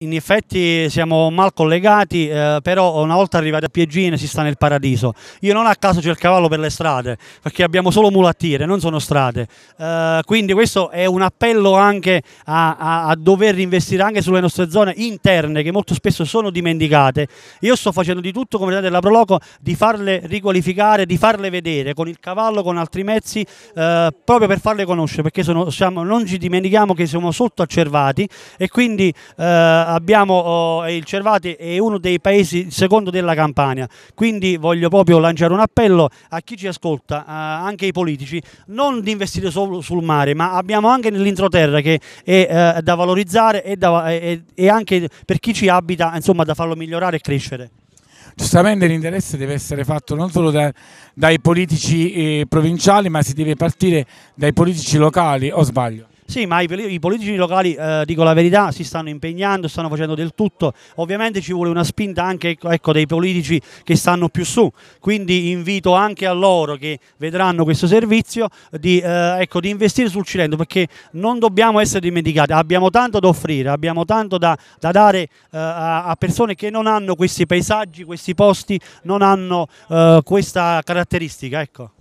In effetti siamo mal collegati, eh, però una volta arrivati a Piegine si sta nel paradiso. Io non a caso cerco cavallo per le strade, perché abbiamo solo mulattiere, non sono strade. Eh, quindi questo è un appello anche a, a, a, dover investire anche sulle nostre zone interne, che molto spesso sono dimenticate. Io sto facendo di tutto, come della Proloco, di farle riqualificare, di farle vedere con il cavallo, con altri mezzi, eh, proprio per farle conoscere, perché sono, siamo, non ci dimentichiamo che siamo sottoaccervati e quindi eh, abbiamo oh, il Cervate è uno dei paesi secondo della Campania, quindi voglio proprio lanciare un appello a chi ci ascolta, eh, anche ai politici, non di investire solo sul mare, ma abbiamo anche nell'introterra che è eh, da valorizzare e, da, e, e anche per chi ci abita, insomma, da farlo migliorare e crescere giustamente l'interesse deve essere fatto non solo da, dai politici eh, provinciali ma si deve partire dai politici locali o sbaglio? Sì, ma i, i politici locali, eh, dico la verità, si stanno impegnando, stanno facendo del tutto. Ovviamente ci vuole una spinta anche ecco, ecco, dei politici che stanno più su, quindi invito anche a loro che vedranno questo servizio di, eh, ecco, di investire sul Cilento perché non dobbiamo essere dimenticati, abbiamo tanto da offrire, abbiamo tanto da, da dare eh, a persone che non hanno questi paesaggi, questi posti, non hanno eh, questa caratteristica. Ecco.